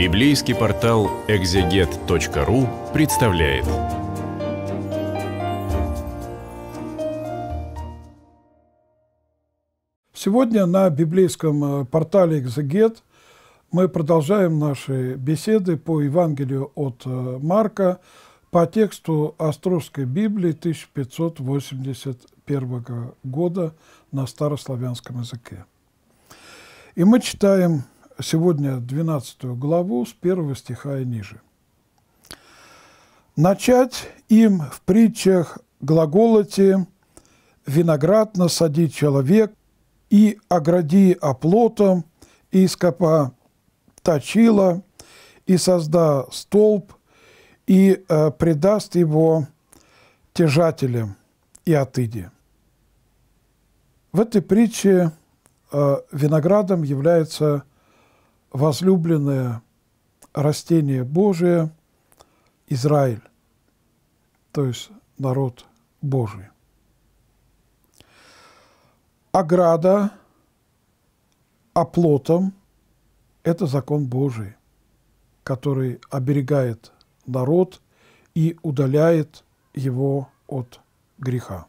Библейский портал экзегет.ру представляет. Сегодня на библейском э, портале «Экзегет» мы продолжаем наши беседы по Евангелию от э, Марка по тексту Островской Библии 1581 года на старославянском языке. И мы читаем сегодня 12 главу с 1 стиха и ниже. Начать им в притчах глаголоте «виноград насади человек, и огради оплотом, и скопа точила, и созда столб, и э, предаст его тяжателям и отыди». В этой притче э, виноградом является возлюбленное растение Божие – Израиль, то есть народ Божий. Ограда оплотом – это закон Божий, который оберегает народ и удаляет его от греха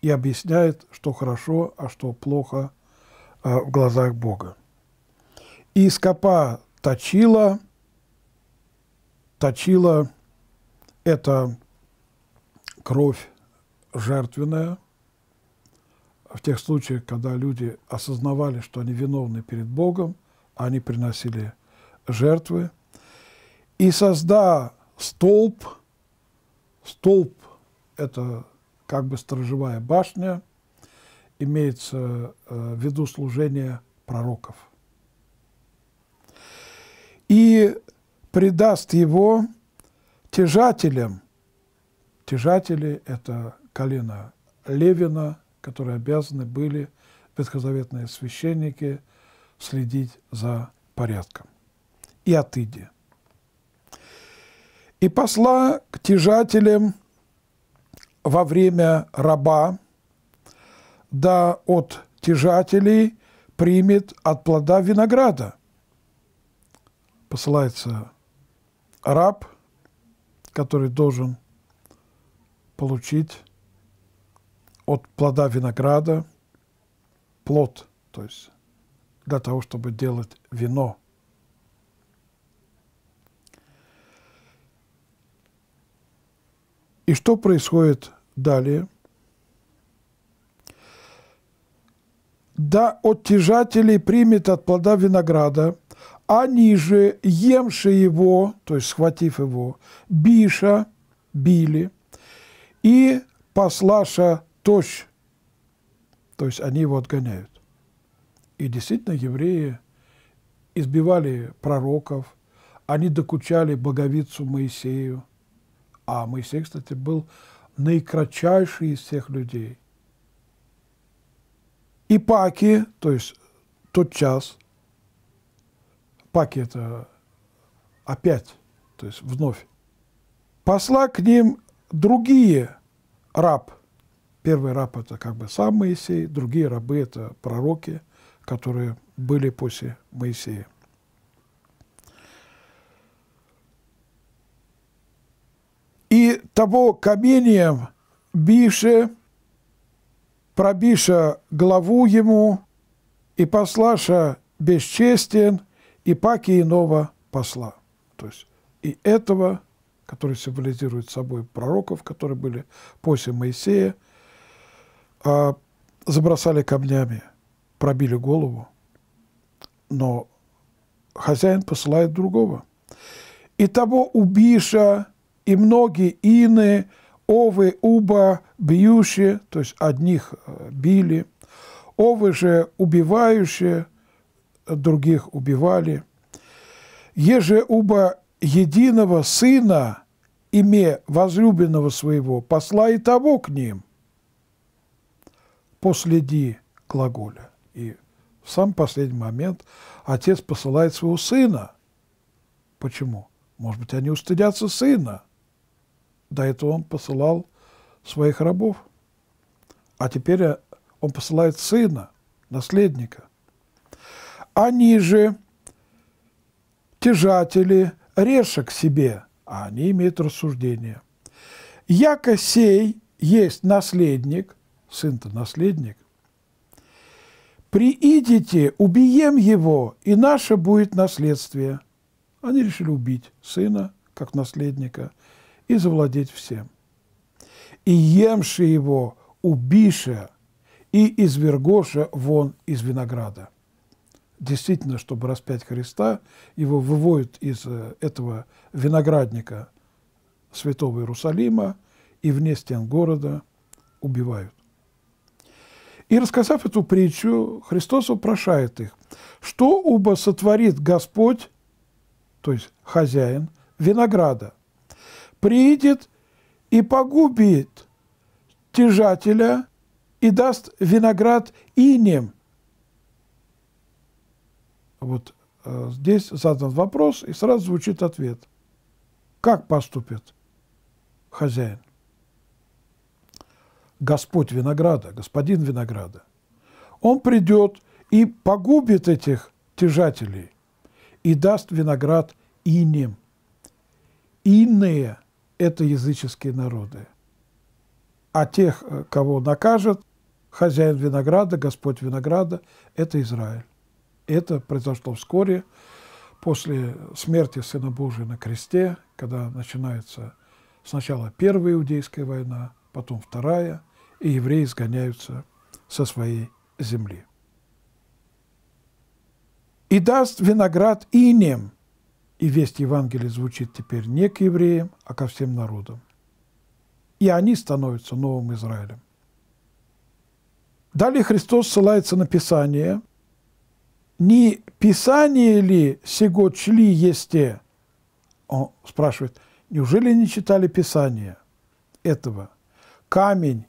и объясняет, что хорошо, а что плохо э, в глазах Бога и скопа точила. Точила – это кровь жертвенная. В тех случаях, когда люди осознавали, что они виновны перед Богом, они приносили жертвы. И созда столб, столб – это как бы сторожевая башня, имеется э, в виду служение пророков – и предаст его тяжателям. Тяжатели – это колено Левина, которые обязаны были ветхозаветные священники следить за порядком. И отыди. И посла к тяжателям во время раба, да от тяжателей примет от плода винограда – посылается раб, который должен получить от плода винограда плод, то есть для того, чтобы делать вино. И что происходит далее – да оттяжателей примет от плода винограда, а ниже емши его, то есть схватив его, биша, били, и послаша тощ, то есть они его отгоняют. И действительно евреи избивали пророков, они докучали боговицу Моисею, а Моисей, кстати, был наикратчайший из всех людей – и паки, то есть тот час, паки это опять, то есть вновь, посла к ним другие раб. Первый раб – это как бы сам Моисей, другие рабы – это пророки, которые были после Моисея. И того каменьем бише – пробиша главу ему, и послаша бесчестен, и паки иного посла. То есть и этого, который символизирует собой пророков, которые были после Моисея, а, забросали камнями, пробили голову, но хозяин посылает другого. И того убиша, и многие иные овы уба бьющие, то есть одних э, били, овы же убивающие, э, других убивали. Еже уба единого сына, име возлюбленного своего, посла и того к ним, последи глаголя. И в сам последний момент отец посылает своего сына. Почему? Может быть, они устыдятся сына – до этого он посылал своих рабов. А теперь э, он посылает сына, наследника. Они же, тяжатели, решек себе, а они имеют рассуждение. Яко сей есть наследник, сын-то наследник, приидите, убием его, и наше будет наследствие. Они решили убить сына, как наследника – и завладеть всем. И емши его убише, и извергоше вон из винограда. Действительно, чтобы распять Христа, его выводят из э, этого виноградника святого Иерусалима и вне стен города убивают. И рассказав эту притчу, Христос упрошает их, что убо сотворит Господь, то есть хозяин, винограда – приидет и погубит тяжателя и даст виноград инем. Вот э, здесь задан вопрос, и сразу звучит ответ. Как поступит хозяин? Господь винограда, господин винограда. Он придет и погубит этих тяжателей и даст виноград инем. Иные это языческие народы. А тех, э, кого накажет хозяин винограда, Господь винограда, это Израиль. Это произошло вскоре после смерти Сына Божия на кресте, когда начинается сначала Первая Иудейская война, потом Вторая, и евреи изгоняются со своей земли. «И даст виноград инем, и весть Евангелия звучит теперь не к евреям, а ко всем народам. И они становятся новым Израилем. Далее Христос ссылается на Писание. «Не Писание ли сего чли есте?» Он спрашивает, «Неужели не читали Писание этого? Камень,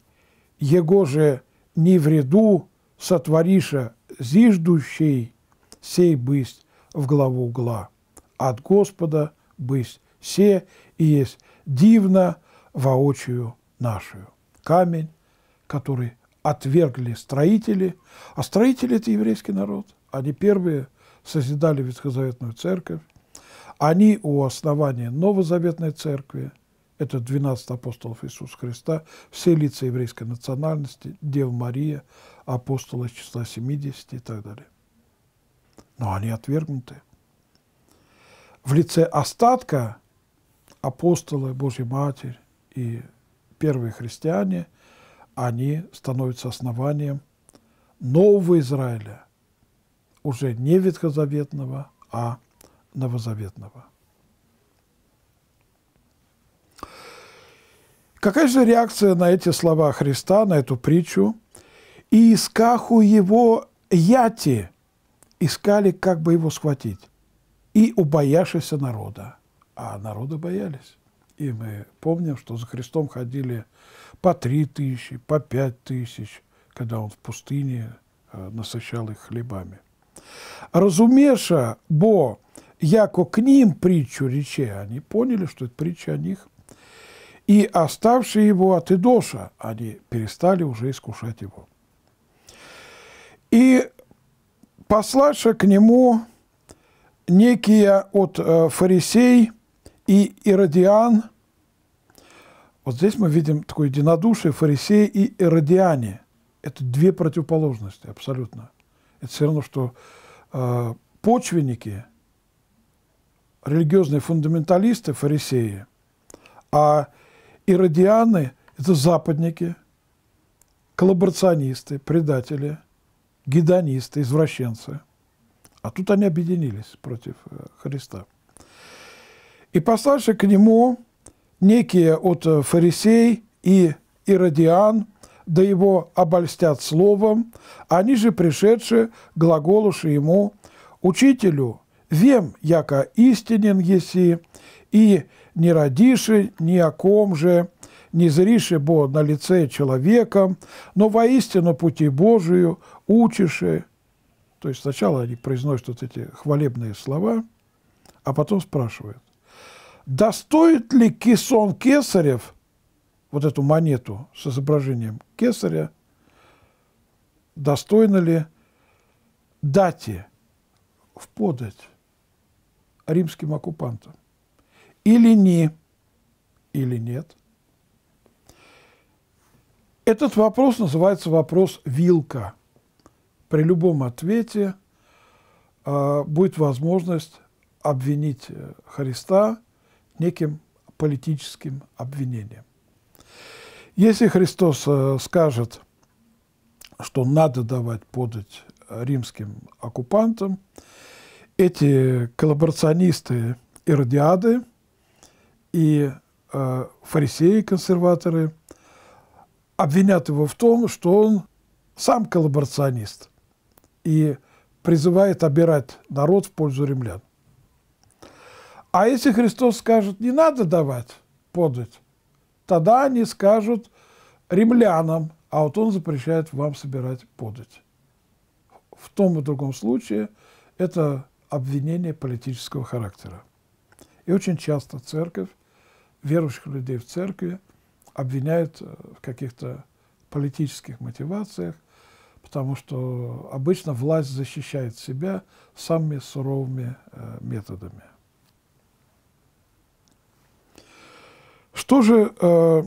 его же не вреду сотвориша, зиждущий сей бысть в главу угла» от Господа бысть се и есть дивно воочию нашую. Камень, который отвергли строители, а строители – это еврейский народ. Они первые созидали Ветхозаветную церковь, они у основания Новозаветной церкви, это 12 апостолов Иисуса Христа, все лица еврейской национальности, Дева Мария, апостолы числа 70 и так далее. Но они отвергнуты в лице остатка апостолы, Божья Матерь и первые христиане, они становятся основанием нового Израиля, уже не ветхозаветного, а новозаветного. Какая же реакция на эти слова Христа, на эту притчу? «И искаху его яти» искали, как бы его схватить и убоявшегося народа. А народа боялись. И мы помним, что за Христом ходили по три тысячи, по пять тысяч, когда он в пустыне э, насыщал их хлебами. Разумеша, бо яко к ним притчу рече, они поняли, что это притча о них, и оставшие его от Идоша, они перестали уже искушать его. И пославши к нему некие от э, фарисей и иродиан. Вот здесь мы видим такое единодушие фарисеи и иродиане. Это две противоположности абсолютно. Это все равно, что э, почвенники, религиозные фундаменталисты, фарисеи, а иродианы – это западники, коллаборационисты, предатели, гедонисты, извращенцы – а тут они объединились против э, Христа. И пославши к нему некие от э, фарисей и иродиан, да его обольстят словом, они же пришедшие, глаголуши ему, «Учителю, вем, яко истинен еси, и не родиши ни о ком же, не зриши бо на лице человека, но воистину пути Божию учиши, то есть сначала они произносят вот эти хвалебные слова, а потом спрашивают, достоит ли кессон кесарев, вот эту монету с изображением кесаря, достойно ли дате в подать римским оккупантам? Или не, или нет? Этот вопрос называется вопрос «Вилка» при любом ответе а, будет возможность обвинить э, Христа неким политическим обвинением. Если Христос э, скажет, что надо давать подать римским оккупантам, эти коллаборационисты и и э, фарисеи-консерваторы обвинят его в том, что он сам коллаборационист – и призывает обирать народ в пользу римлян. А если Христос скажет, не надо давать подать, тогда они скажут римлянам, а вот он запрещает вам собирать подать. В том и другом случае это обвинение политического характера. И очень часто церковь, верующих людей в церкви обвиняют э, в каких-то политических мотивациях, потому что обычно власть защищает себя самыми суровыми э, методами. Что же э,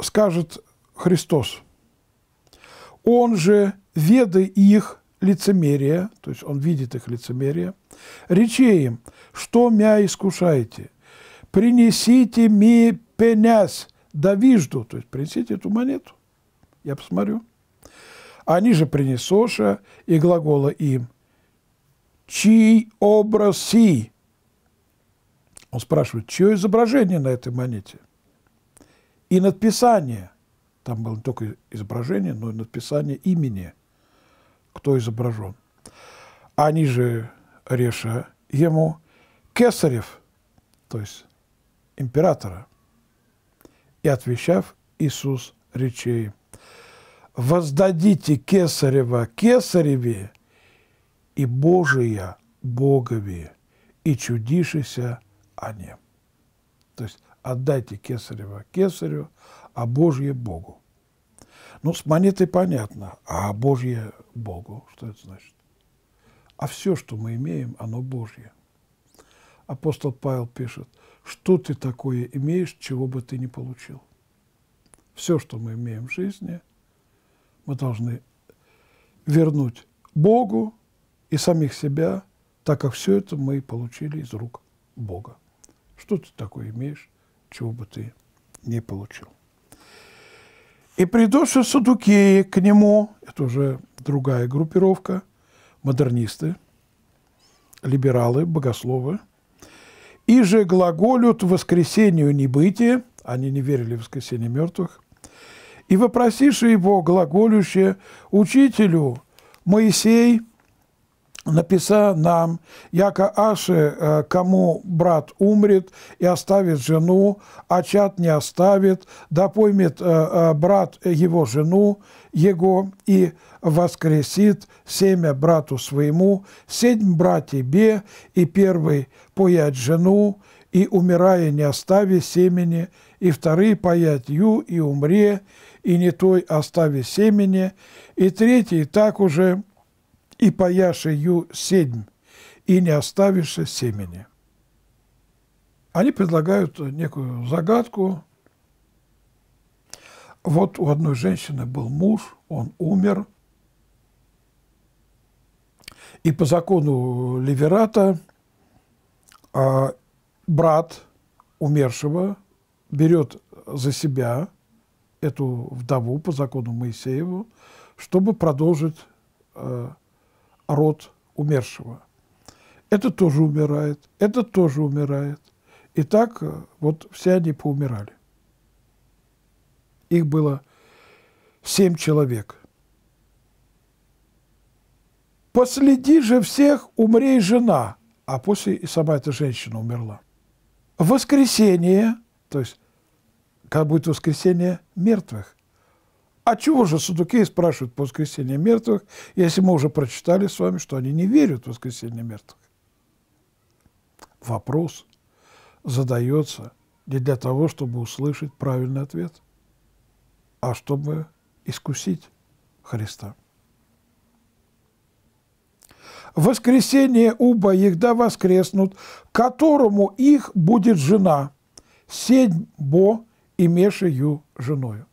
скажет Христос? Он же, веды их лицемерие, то есть он видит их лицемерие, рече им, что мя искушаете, принесите ми пеняс, да вижду, то есть принесите эту монету, я посмотрю. Они же принесоша и глагола им «Чий образ си?» Он спрашивает, чье изображение на этой монете? И надписание. Там было не только изображение, но и надписание имени, кто изображен. Они же Реша ему кесарев, то есть императора. И отвечав, Иисус речей – воздадите кесарева кесареве и Божия Богове, и чудишися о нем. То есть отдайте кесарева кесарю, а Божье Богу. Ну, с монетой понятно, а Божье Богу, что это значит? А все, что мы имеем, оно Божье. Апостол Павел пишет, что ты такое имеешь, чего бы ты не получил. Все, что мы имеем в жизни – мы должны вернуть Богу и самих себя, так как все это мы получили из рук Бога. Что ты такое имеешь, чего бы ты не получил. И придоши Садукеи к нему, это уже другая группировка, модернисты, либералы, богословы, и же глаголют воскресению небытия, они не верили в воскресение мертвых – и вопросишь его глаголюще, учителю, Моисей, написа нам, яко Аше, э, кому брат умрет и оставит жену, а чат не оставит, да поймет э, э, брат его жену, его, и воскресит семя брату своему, семь брат тебе, и первый поять жену, и, умирая, не остави семени и вторые паять «Ю» и «Умре», и не той остави семени, и третий так уже и паяши «Ю» семь, и не оставишь семени. Они предлагают некую загадку. Вот у одной женщины был муж, он умер. И по закону Ливерата а, брат умершего – берет за себя эту вдову по закону Моисееву, чтобы продолжить э, род умершего. Это тоже умирает, это тоже умирает. И так э, вот все они поумирали. Их было семь человек. «Последи же всех, умрей жена!» А после и сама эта женщина умерла. В воскресенье, то есть когда будет воскресение мертвых. А чего же судукеи спрашивают по воскресению мертвых, если мы уже прочитали с вами, что они не верят в воскресение мертвых? Вопрос задается не для того, чтобы услышать правильный ответ, а чтобы искусить Христа. Воскресение уба да воскреснут, которому их будет жена, седьбо и мешаю женою.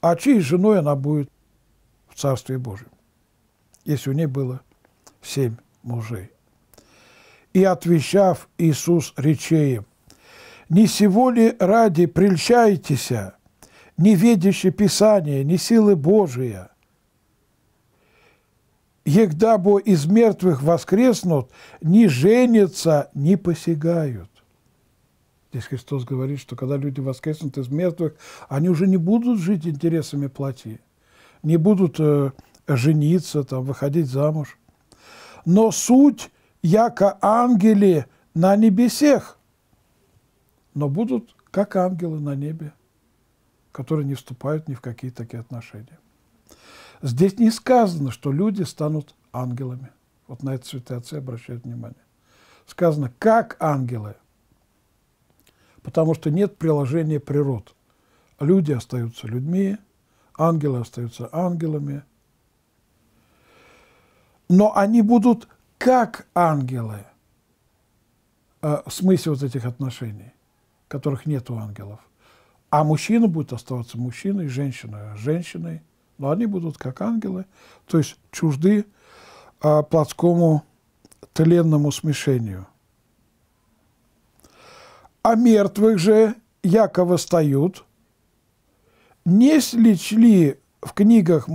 А чьей женой она будет в Царстве Божьем, если у ней было семь мужей? И отвечав Иисус речеем, «Не сего ли ради прельщайтесь, не ведяще Писания, не силы Божия?» Егда бо из мертвых воскреснут, ни женятся, не посягают. Здесь Христос говорит, что когда люди воскреснут из мертвых, они уже не будут жить интересами плоти, не будут э, жениться, там, выходить замуж. Но суть, яко ангели на небесех, но будут как ангелы на небе, которые не вступают ни в какие такие отношения. Здесь не сказано, что люди станут ангелами. Вот на это святые отцы обращают внимание. Сказано, как ангелы, потому что нет приложения природ. Люди остаются людьми, ангелы остаются ангелами. Но они будут как ангелы э, в смысле вот этих отношений, которых нет у ангелов. А мужчина будет оставаться мужчиной, женщина женщиной, но они будут как ангелы, то есть чужды э, плотскому тленному смешению – а мертвых же яко восстают? Не слич в книгах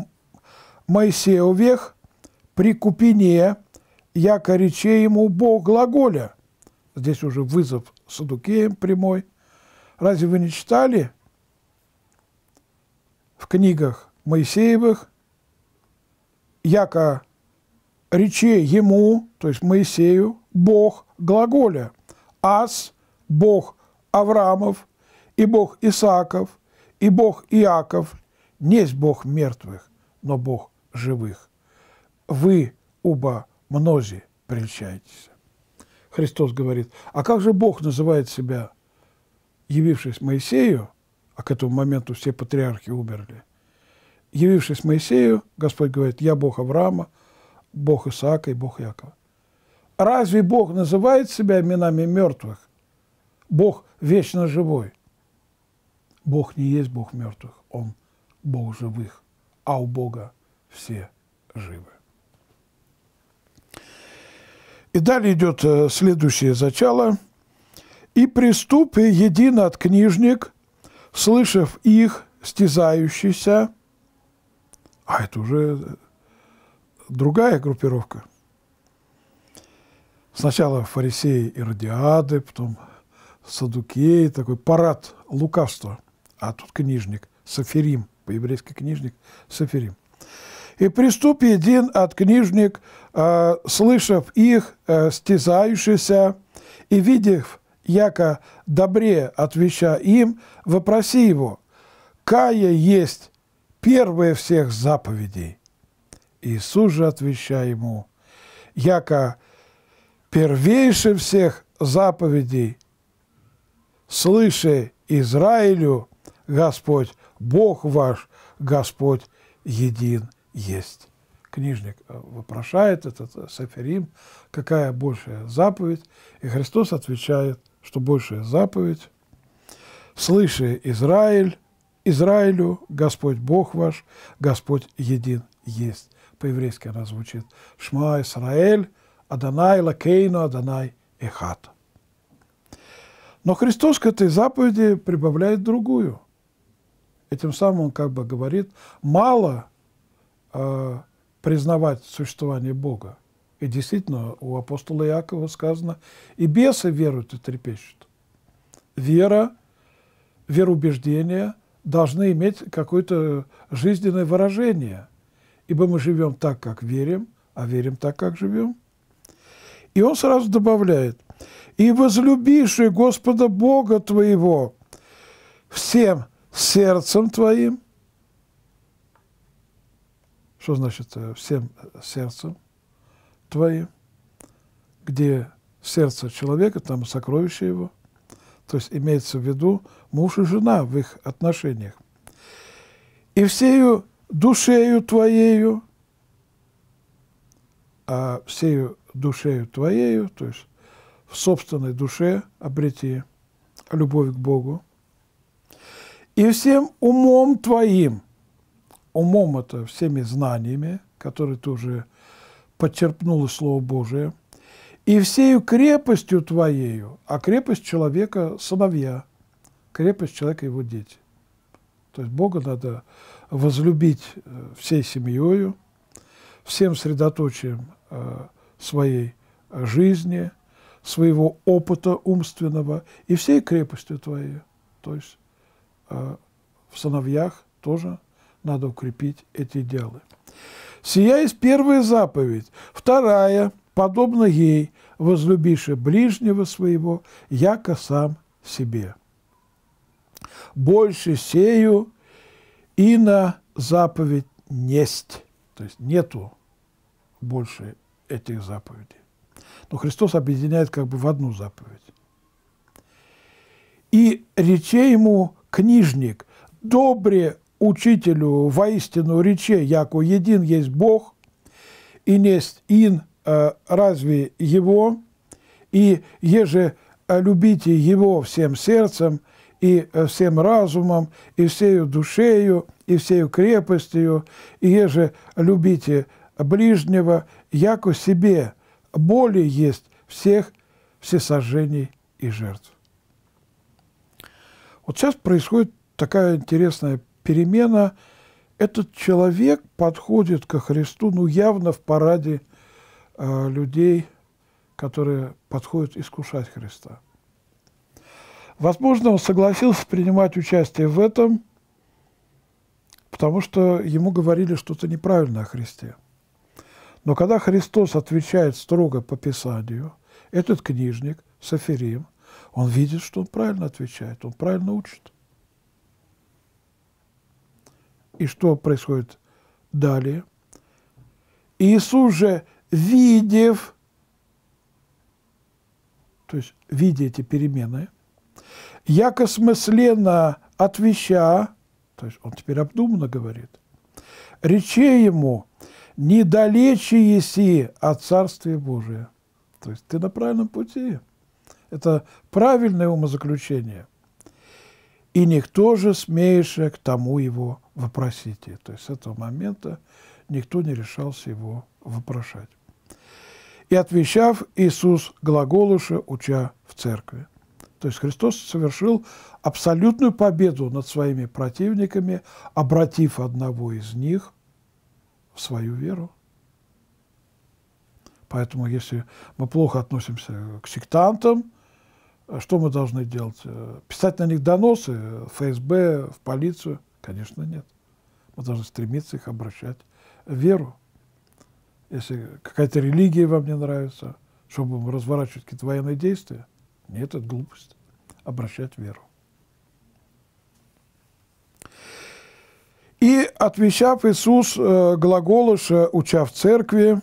Моисеевых при купине, яко рече ему Бог глаголя? Здесь уже вызов Садукеем прямой. Разве вы не читали в книгах Моисеевых, яко рече ему, то есть Моисею, Бог глаголя, ас Бог Авраамов, и Бог Исааков, и Бог Иаков, не есть Бог мертвых, но Бог живых. Вы, уба, мнози, прельщаетесь. Христос говорит, а как же Бог называет себя, явившись Моисею, а к этому моменту все патриархи умерли, явившись Моисею, Господь говорит, я Бог Авраама, Бог Исаака и Бог Якова. Разве Бог называет себя именами мертвых? Бог вечно живой. Бог не есть Бог мертвых, Он Бог живых, а у Бога все живы. И далее идет э, следующее зачало. «И приступи единот книжник, слышав их, стезающийся. А это уже э, другая группировка. Сначала фарисеи и радиады, потом Садукеи, такой парад лукавства. А тут книжник, Саферим, по-еврейски книжник, Саферим. «И приступи един от книжник, э, слышав их, э, стязающийся, и видев, яко добре отвеча им, вопроси его, кая есть первая всех заповедей». Иисус же отвеча ему, яко первейше всех заповедей – слыши Израилю, Господь, Бог ваш, Господь един есть. Книжник э, вопрошает этот э, Саферим, какая большая заповедь, и Христос отвечает, что большая заповедь. «Слыши, Израиль, Израилю, Господь Бог ваш, Господь един есть». По-еврейски она звучит «Шма Исраэль, Адонай Лакейну, Адонай Эхат». Но Христос к этой заповеди прибавляет другую. И тем самым он как бы говорит, мало э, признавать существование Бога. И действительно, у апостола Иакова сказано, и бесы веруют и трепещут. Вера, вероубеждение должны иметь какое-то жизненное выражение. Ибо мы живем так, как верим, а верим так, как живем. И он сразу добавляет, и возлюбишь Господа Бога твоего всем сердцем твоим». Что значит э, «всем сердцем твоим»? Где сердце человека, там сокровище его. То есть имеется в виду муж и жена в их отношениях. «И всею душею твоею», а всею душею твоею, то есть в собственной душе обрети любовь к Богу. И всем умом твоим, умом это всеми знаниями, которые ты уже подчерпнул из Слова Божия, и всею крепостью твоею, а крепость человека – сыновья, крепость человека – его дети. То есть Бога надо возлюбить э, всей семьей, всем средоточием э, своей жизни – своего опыта умственного и всей крепостью твоей. То есть э, в сыновьях тоже надо укрепить эти идеалы. Сия есть первая заповедь. Вторая, подобно ей, возлюбиши ближнего своего, яко сам себе. Больше сею и на заповедь несть. То есть нету больше этих заповедей но Христос объединяет как бы в одну заповедь. И рече ему книжник, добре учителю воистину рече, яко един есть Бог, и несть ин э, разве его, и еже э, любите его всем сердцем, и э, всем разумом, и всею душею, и всею крепостью, и еже любите ближнего, яко себе, боли есть всех всесожжений и жертв. Вот сейчас происходит такая интересная перемена. Этот человек подходит ко Христу, ну, явно в параде э, людей, которые подходят искушать Христа. Возможно, он согласился принимать участие в этом, потому что ему говорили что-то неправильно о Христе. Но когда Христос отвечает строго по Писанию, этот книжник, Сафирим, он видит, что он правильно отвечает, он правильно учит. И что происходит далее? Иисус же, видев, то есть видя эти перемены, якосмысленно смысленно отвеча, то есть он теперь обдуманно говорит, рече ему – недалече еси от Царствия Божия. То есть ты на правильном пути. Это правильное умозаключение. И никто же смеешься к тому его вопросите. То есть с этого момента никто не решался его вопрошать. И отвечав, Иисус глаголуша, уча в церкви. То есть Христос совершил абсолютную победу над своими противниками, обратив одного из них – в свою веру. Поэтому если мы плохо относимся к сектантам, э, что мы должны делать? Э, писать на них доносы в ФСБ, в полицию? Конечно, нет. Мы должны стремиться их обращать в веру. Если какая-то религия вам не нравится, чтобы разворачивать какие-то военные действия, нет, это глупость. Обращать веру. И, отвечав Иисус э, глаголыша, э, уча в церкви,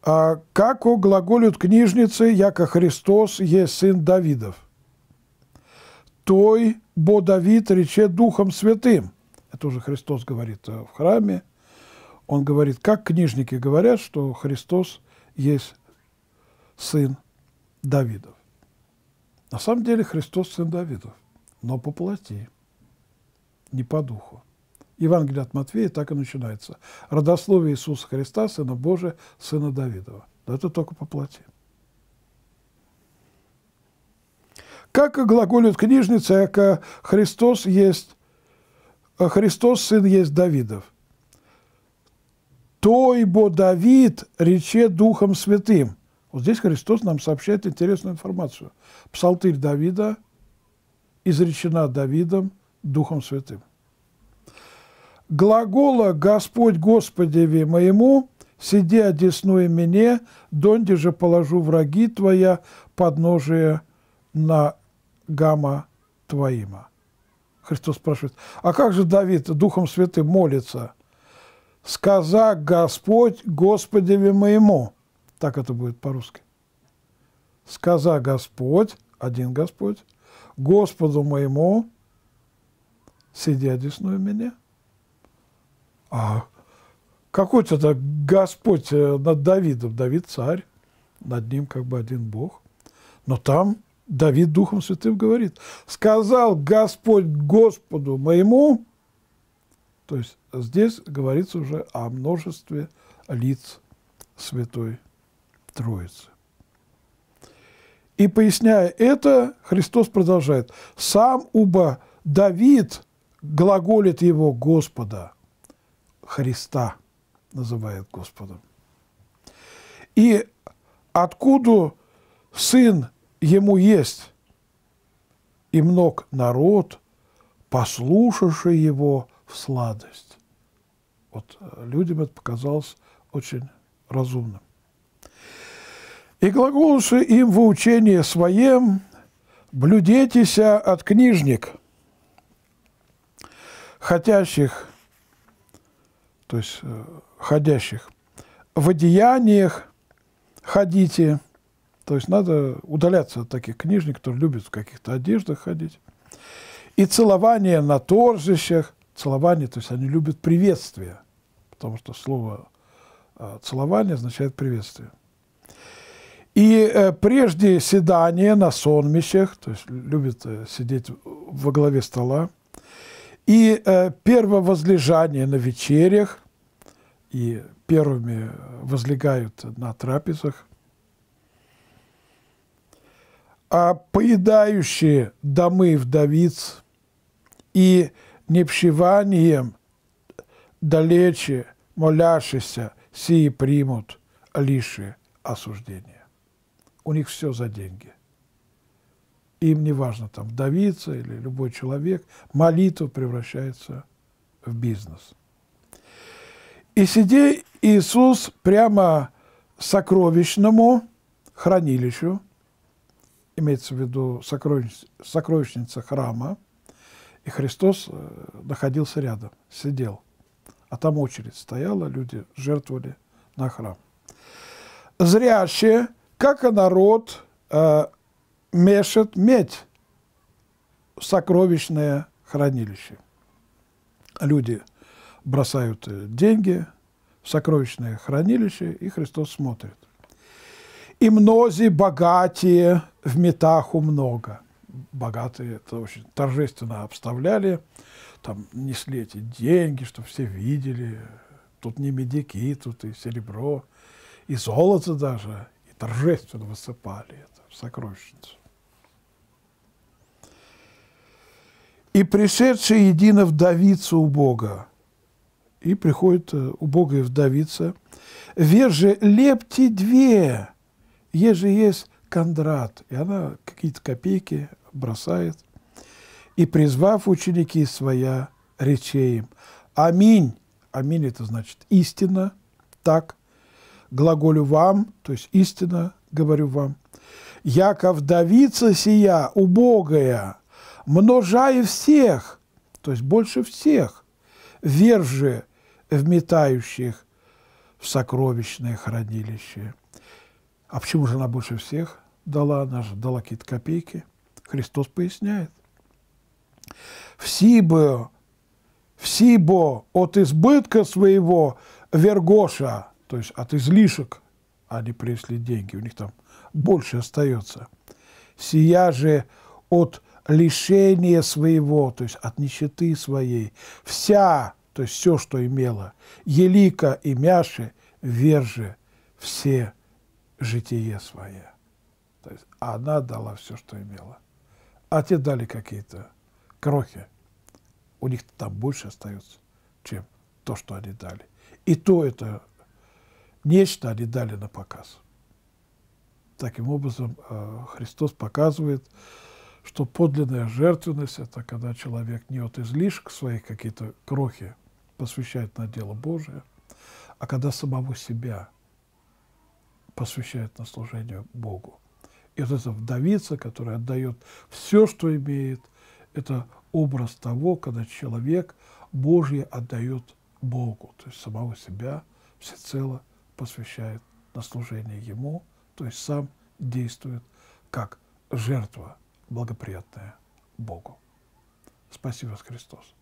«А как о глаголют книжницы, яко Христос есть сын Давидов. Той, бо Давид рече Духом Святым. Это уже Христос говорит э, в храме. Он говорит, как книжники говорят, что Христос есть сын Давидов. На самом деле Христос сын Давидов, но по плоти не по духу. Евангелие от Матфея так и начинается. «Родословие Иисуса Христа, Сына Божия, Сына Давидова». Но это только по плоти. Как и глаголит книжница, как Христос есть, э, Христос сын есть Давидов. Тойбо Давид рече Духом Святым. Вот здесь Христос нам сообщает интересную информацию. Псалтырь Давида изречена Давидом – Духом Святым. Глагола «Господь Господеве моему» «Сиди, одесную мне, донде же положу враги твоя, подножие на гамма твоима». Христос спрашивает, а как же Давид Духом Святым молится? «Сказа Господь Господеве моему». Так это будет по-русски. «Сказа Господь», один Господь, «Господу моему, сиди одесную меня. А какой тогда Господь э, над Давидом? Давид царь, над ним как бы один Бог. Но там Давид Духом Святым говорит, сказал Господь Господу моему, то есть здесь говорится уже о множестве лиц Святой Троицы. И поясняя это, Христос продолжает, сам уба Давид глаголит его Господа, Христа называет Господом. И откуда сын ему есть, и мног народ, послушавший его в сладость. Вот э, людям это показалось очень разумным. И глаголши им в учении своем, блюдетеся от книжник, хотящих, то есть э, ходящих, в одеяниях ходите, то есть надо удаляться от таких книжников, которые любят в каких-то одеждах ходить, и целование на торжищах, целование, то есть они любят приветствие, потому что слово э, целование означает приветствие. И э, прежде седание на сонмищах, то есть любит э, сидеть во главе стола, и э, первое возлежание на вечерях, и первыми э, возлегают на трапезах, а поедающие домы вдовиц и непщеванием далече молящиеся сии примут лишь осуждение. У них все за деньги им не важно, там, вдовица или любой человек, молитва превращается в бизнес. И сиди Иисус прямо сокровищному хранилищу, имеется в виду сокровищ, сокровищница храма, и Христос э, находился рядом, сидел. А там очередь стояла, люди жертвовали на храм. Зрящие, как и народ, э, Мешет медь – сокровищное хранилище. Люди бросают э, деньги в сокровищное хранилище, и Христос смотрит. «И мнози богатие в метаху много». Богатые это очень торжественно обставляли, там несли эти деньги, чтобы все видели. Тут не медики, тут и серебро, и золото даже, и торжественно высыпали это в сокровищницу. и пришедшая едино вдовица у Бога. И приходит э, у Бога и вдовица. Верже лепти две, еже есть кондрат. И она какие-то копейки бросает. И призвав ученики своя, речей им. Аминь. Аминь – это значит истина. Так глаголю вам, то есть истина говорю вам. Яко вдовица сия убогая – множая всех, то есть больше всех, вер вметающих в сокровищное хранилище. А почему же она больше всех дала? Она же дала какие-то копейки. Христос поясняет. «Всибо, всибо от избытка своего вергоша», то есть от излишек, они принесли деньги, у них там больше остается. «Сия же от лишения своего, то есть от нищеты своей, вся, то есть все, что имела, елика и мяши, верже все житие свое. То есть она дала все, что имела. А те дали какие-то крохи. У них там больше остается, чем то, что они дали. И то это нечто они дали на показ. Таким образом, э, Христос показывает, что подлинная жертвенность – это когда человек не от излишек своих какие-то крохи посвящает на дело Божие, а когда самого себя посвящает на служение Богу. И вот эта вдовица, которая отдает все, что имеет, это образ того, когда человек Божье отдает Богу, то есть самого себя всецело посвящает на служение Ему, то есть сам действует как жертва благоприятное Богу. Спасибо, Христос.